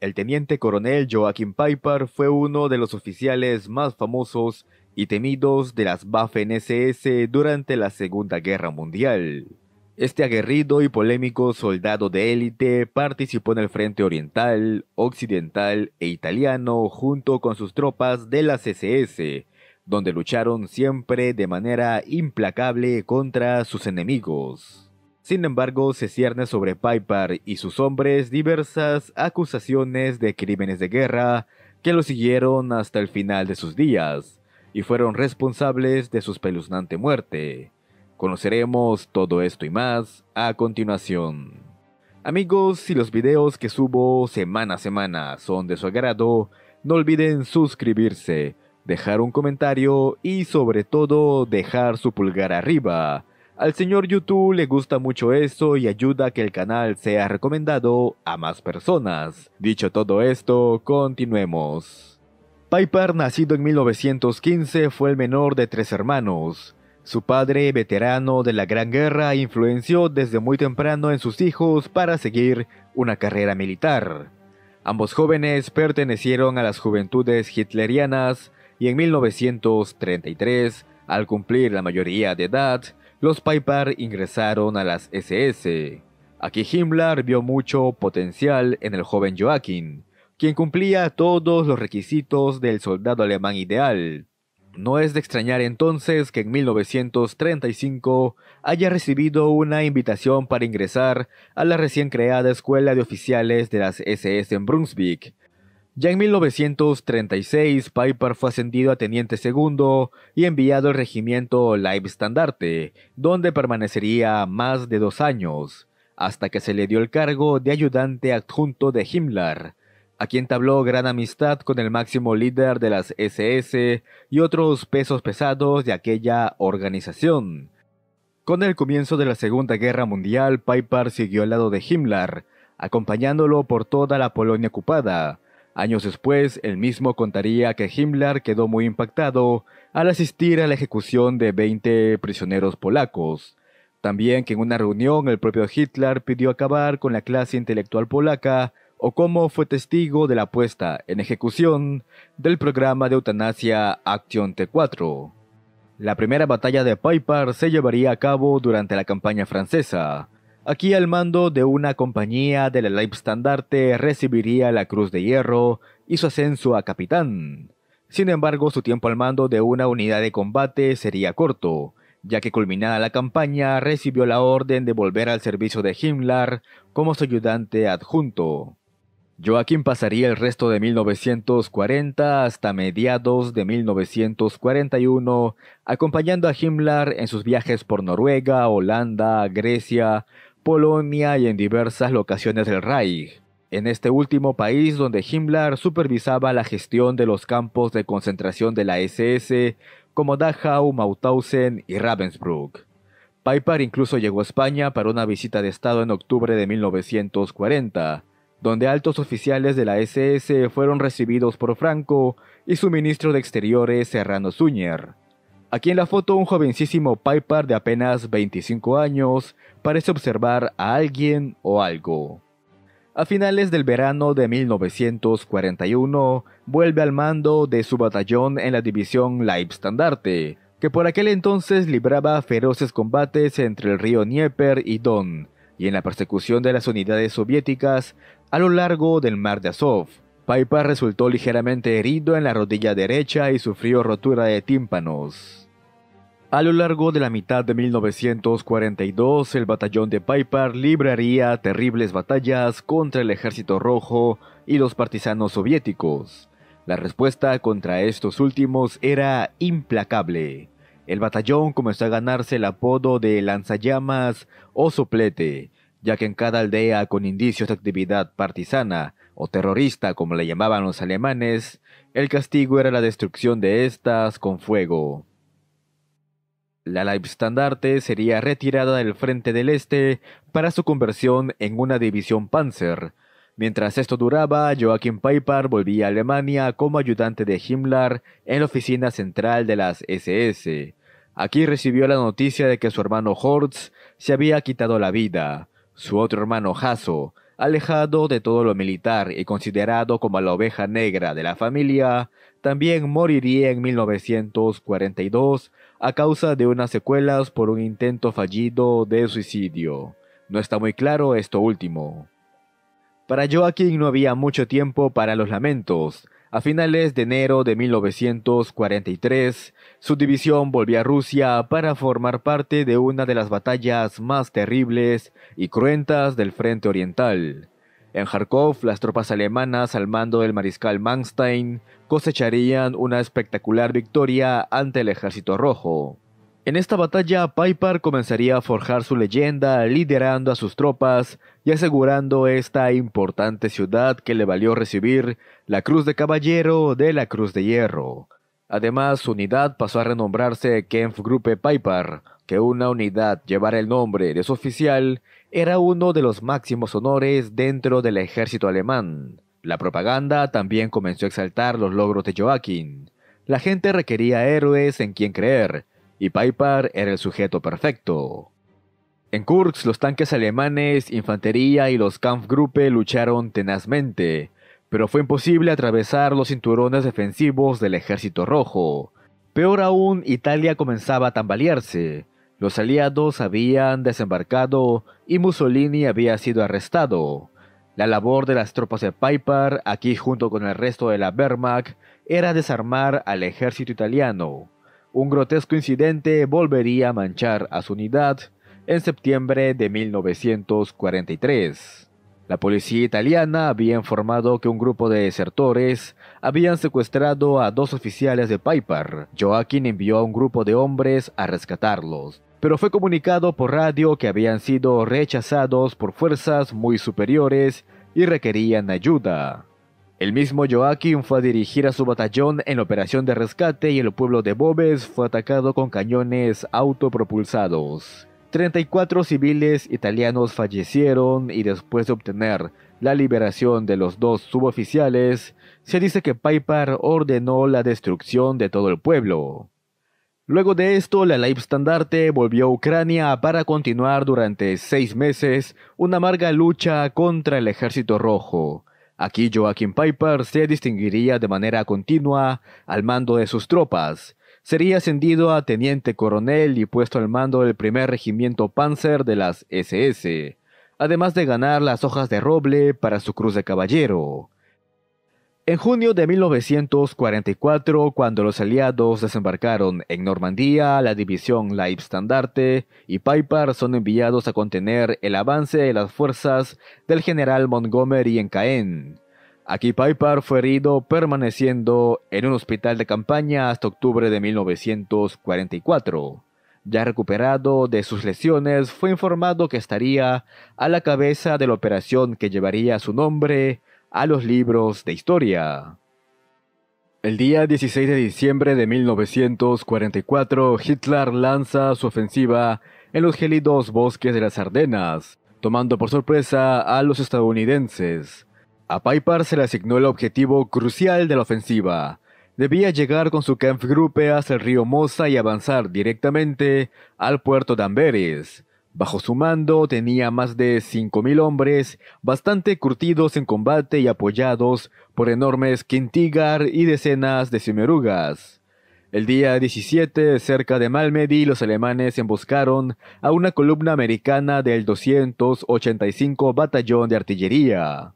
El teniente coronel Joaquín Piper fue uno de los oficiales más famosos y temidos de las Waffen-SS durante la Segunda Guerra Mundial. Este aguerrido y polémico soldado de élite participó en el Frente Oriental, Occidental e Italiano junto con sus tropas de las SS, donde lucharon siempre de manera implacable contra sus enemigos. Sin embargo, se cierne sobre Piper y sus hombres diversas acusaciones de crímenes de guerra que lo siguieron hasta el final de sus días y fueron responsables de su espeluznante muerte. Conoceremos todo esto y más a continuación. Amigos, si los videos que subo semana a semana son de su agrado, no olviden suscribirse, dejar un comentario y sobre todo dejar su pulgar arriba al señor YouTube le gusta mucho eso y ayuda a que el canal sea recomendado a más personas. Dicho todo esto, continuemos. Piper, nacido en 1915, fue el menor de tres hermanos. Su padre, veterano de la Gran Guerra, influenció desde muy temprano en sus hijos para seguir una carrera militar. Ambos jóvenes pertenecieron a las juventudes hitlerianas y en 1933, al cumplir la mayoría de edad, los Piper ingresaron a las SS. Aquí Himmler vio mucho potencial en el joven Joaquín, quien cumplía todos los requisitos del soldado alemán ideal. No es de extrañar entonces que en 1935 haya recibido una invitación para ingresar a la recién creada Escuela de Oficiales de las SS en Brunswick, ya en 1936, Piper fue ascendido a teniente segundo y enviado al regimiento Leibstandarte, donde permanecería más de dos años, hasta que se le dio el cargo de ayudante adjunto de Himmler, a quien tabló gran amistad con el máximo líder de las SS y otros pesos pesados de aquella organización. Con el comienzo de la Segunda Guerra Mundial, Piper siguió al lado de Himmler, acompañándolo por toda la Polonia ocupada, Años después, el mismo contaría que Himmler quedó muy impactado al asistir a la ejecución de 20 prisioneros polacos. También que en una reunión el propio Hitler pidió acabar con la clase intelectual polaca o como fue testigo de la puesta en ejecución del programa de eutanasia Action T4. La primera batalla de Piper se llevaría a cabo durante la campaña francesa, Aquí al mando de una compañía de la Leibstandarte recibiría la Cruz de Hierro y su ascenso a capitán. Sin embargo, su tiempo al mando de una unidad de combate sería corto, ya que culminada la campaña recibió la orden de volver al servicio de Himmler como su ayudante adjunto. Joaquín pasaría el resto de 1940 hasta mediados de 1941 acompañando a Himmler en sus viajes por Noruega, Holanda, Grecia, Polonia y en diversas locaciones del Reich. En este último país donde Himmler supervisaba la gestión de los campos de concentración de la SS como Dachau, Mauthausen y Ravensbrück. Piper incluso llegó a España para una visita de Estado en octubre de 1940, donde altos oficiales de la SS fueron recibidos por Franco y su ministro de Exteriores Serrano Zúñer. Aquí en la foto un jovencísimo Piper de apenas 25 años parece observar a alguien o algo. A finales del verano de 1941 vuelve al mando de su batallón en la división Leibstandarte, que por aquel entonces libraba feroces combates entre el río Dnieper y Don, y en la persecución de las unidades soviéticas a lo largo del mar de Azov. Piper resultó ligeramente herido en la rodilla derecha y sufrió rotura de tímpanos. A lo largo de la mitad de 1942, el batallón de Piper libraría terribles batallas contra el ejército rojo y los partisanos soviéticos. La respuesta contra estos últimos era implacable. El batallón comenzó a ganarse el apodo de lanzallamas o soplete, ya que en cada aldea con indicios de actividad partisana o terrorista como le llamaban los alemanes, el castigo era la destrucción de estas con fuego. La Leibstandarte sería retirada del frente del este para su conversión en una división Panzer. Mientras esto duraba, Joachim Peiper volvía a Alemania como ayudante de Himmler en la oficina central de las SS. Aquí recibió la noticia de que su hermano Hortz se había quitado la vida. Su otro hermano Hasso alejado de todo lo militar y considerado como la oveja negra de la familia, también moriría en 1942 a causa de unas secuelas por un intento fallido de suicidio. No está muy claro esto último. Para Joaquín no había mucho tiempo para los lamentos. A finales de enero de 1943, su división volvió a Rusia para formar parte de una de las batallas más terribles y cruentas del Frente Oriental. En Kharkov, las tropas alemanas al mando del mariscal Manstein cosecharían una espectacular victoria ante el ejército rojo. En esta batalla, Piper comenzaría a forjar su leyenda liderando a sus tropas y asegurando esta importante ciudad que le valió recibir la Cruz de Caballero de la Cruz de Hierro, Además, su unidad pasó a renombrarse Kampfgruppe Piper, que una unidad llevara el nombre de su oficial era uno de los máximos honores dentro del ejército alemán. La propaganda también comenzó a exaltar los logros de Joaquín. La gente requería héroes en quien creer, y Piper era el sujeto perfecto. En Kurz, los tanques alemanes, infantería y los Kampfgruppe lucharon tenazmente, pero fue imposible atravesar los cinturones defensivos del ejército rojo. Peor aún, Italia comenzaba a tambalearse. Los aliados habían desembarcado y Mussolini había sido arrestado. La labor de las tropas de Piper, aquí junto con el resto de la Wehrmacht, era desarmar al ejército italiano. Un grotesco incidente volvería a manchar a su unidad en septiembre de 1943. La policía italiana había informado que un grupo de desertores habían secuestrado a dos oficiales de Piper. Joaquín envió a un grupo de hombres a rescatarlos, pero fue comunicado por radio que habían sido rechazados por fuerzas muy superiores y requerían ayuda. El mismo Joaquín fue a dirigir a su batallón en operación de rescate y el pueblo de Bobes fue atacado con cañones autopropulsados. 34 civiles italianos fallecieron y después de obtener la liberación de los dos suboficiales, se dice que Piper ordenó la destrucción de todo el pueblo. Luego de esto, la Leibstandarte volvió a Ucrania para continuar durante seis meses una amarga lucha contra el ejército rojo. Aquí Joaquín Piper se distinguiría de manera continua al mando de sus tropas, Sería ascendido a teniente coronel y puesto al mando del primer regimiento Panzer de las SS, además de ganar las hojas de roble para su cruz de caballero. En junio de 1944, cuando los aliados desembarcaron en Normandía, la división Leibstandarte y Piper son enviados a contener el avance de las fuerzas del general Montgomery en Caen. Aquí Piper fue herido permaneciendo en un hospital de campaña hasta octubre de 1944. Ya recuperado de sus lesiones, fue informado que estaría a la cabeza de la operación que llevaría su nombre a los libros de historia. El día 16 de diciembre de 1944, Hitler lanza su ofensiva en los gélidos bosques de las Ardenas, tomando por sorpresa a los estadounidenses. A Piper se le asignó el objetivo crucial de la ofensiva. Debía llegar con su Kampfgruppe hacia el río Mosa y avanzar directamente al puerto de Amberes. Bajo su mando tenía más de 5.000 hombres, bastante curtidos en combate y apoyados por enormes Quintigar y decenas de cimerugas. El día 17, cerca de Malmedy, los alemanes emboscaron a una columna americana del 285 Batallón de Artillería.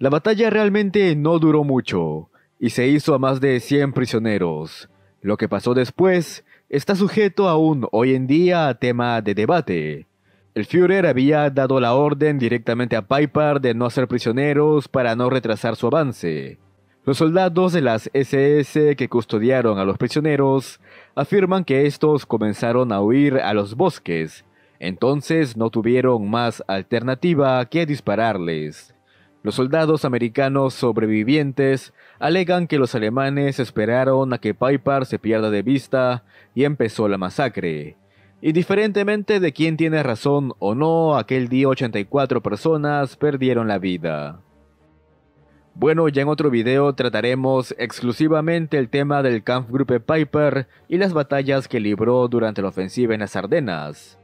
La batalla realmente no duró mucho, y se hizo a más de 100 prisioneros. Lo que pasó después está sujeto aún hoy en día a tema de debate. El Führer había dado la orden directamente a Piper de no hacer prisioneros para no retrasar su avance. Los soldados de las SS que custodiaron a los prisioneros afirman que estos comenzaron a huir a los bosques, entonces no tuvieron más alternativa que dispararles. Los soldados americanos sobrevivientes alegan que los alemanes esperaron a que Piper se pierda de vista y empezó la masacre. Y diferentemente de quién tiene razón o no, aquel día 84 personas perdieron la vida. Bueno, ya en otro video trataremos exclusivamente el tema del Kampfgruppe Piper y las batallas que libró durante la ofensiva en las Ardenas.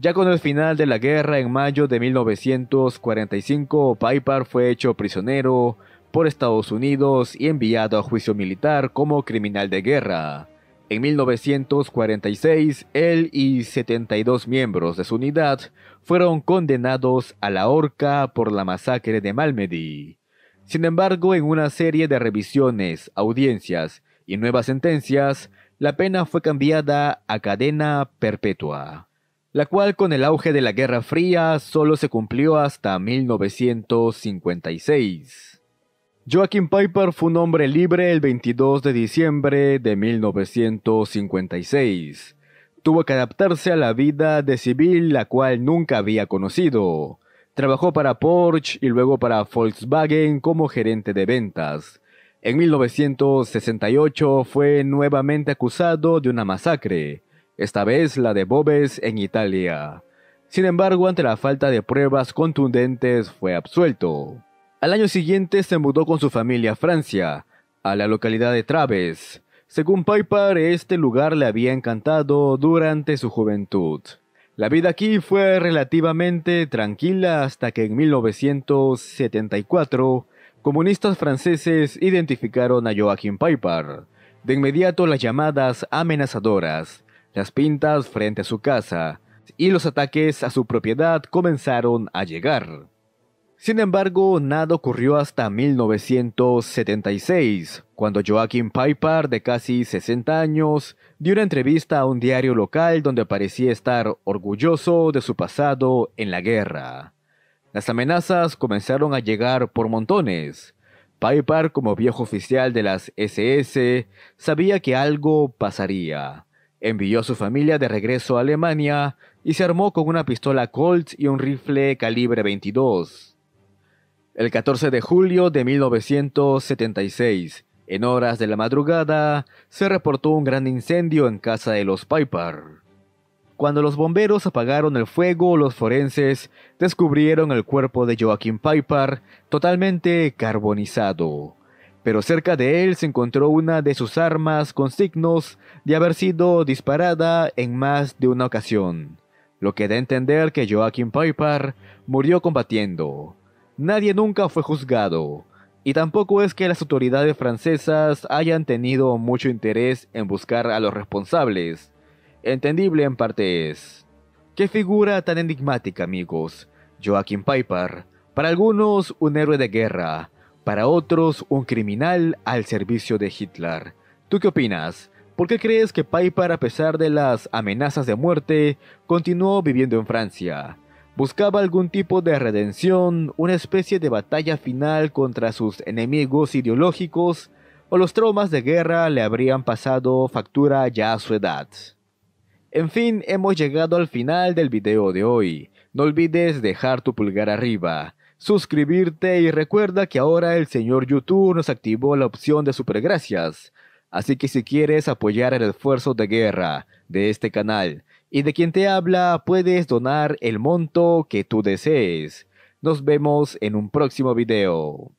Ya con el final de la guerra en mayo de 1945, Piper fue hecho prisionero por Estados Unidos y enviado a juicio militar como criminal de guerra. En 1946, él y 72 miembros de su unidad fueron condenados a la horca por la masacre de Malmedy. Sin embargo, en una serie de revisiones, audiencias y nuevas sentencias, la pena fue cambiada a cadena perpetua la cual con el auge de la Guerra Fría solo se cumplió hasta 1956. Joaquín Piper fue un hombre libre el 22 de diciembre de 1956. Tuvo que adaptarse a la vida de civil la cual nunca había conocido. Trabajó para Porsche y luego para Volkswagen como gerente de ventas. En 1968 fue nuevamente acusado de una masacre, esta vez la de Bobes en Italia. Sin embargo, ante la falta de pruebas contundentes, fue absuelto. Al año siguiente se mudó con su familia a Francia, a la localidad de Traves. Según Piper, este lugar le había encantado durante su juventud. La vida aquí fue relativamente tranquila hasta que en 1974 comunistas franceses identificaron a Joachim Piper. De inmediato las llamadas amenazadoras las pintas frente a su casa, y los ataques a su propiedad comenzaron a llegar. Sin embargo, nada ocurrió hasta 1976, cuando Joaquín Piper, de casi 60 años, dio una entrevista a un diario local donde parecía estar orgulloso de su pasado en la guerra. Las amenazas comenzaron a llegar por montones. Piper, como viejo oficial de las SS, sabía que algo pasaría. Envió a su familia de regreso a Alemania y se armó con una pistola Colt y un rifle calibre 22. El 14 de julio de 1976, en horas de la madrugada, se reportó un gran incendio en casa de los Piper. Cuando los bomberos apagaron el fuego, los forenses descubrieron el cuerpo de Joaquín Piper totalmente carbonizado pero cerca de él se encontró una de sus armas con signos de haber sido disparada en más de una ocasión, lo que da a entender que Joaquín Piper murió combatiendo. Nadie nunca fue juzgado, y tampoco es que las autoridades francesas hayan tenido mucho interés en buscar a los responsables. Entendible en parte es. Qué figura tan enigmática, amigos. Joaquín Piper, para algunos un héroe de guerra, para otros un criminal al servicio de Hitler. ¿Tú qué opinas? ¿Por qué crees que Piper, a pesar de las amenazas de muerte, continuó viviendo en Francia? buscaba algún tipo de redención, una especie de batalla final contra sus enemigos ideológicos, o los traumas de guerra le habrían pasado factura ya a su edad. En fin, hemos llegado al final del video de hoy. No olvides dejar tu pulgar arriba, suscribirte y recuerda que ahora el señor YouTube nos activó la opción de super gracias Así que si quieres apoyar el esfuerzo de guerra de este canal y de quien te habla, puedes donar el monto que tú desees. Nos vemos en un próximo video.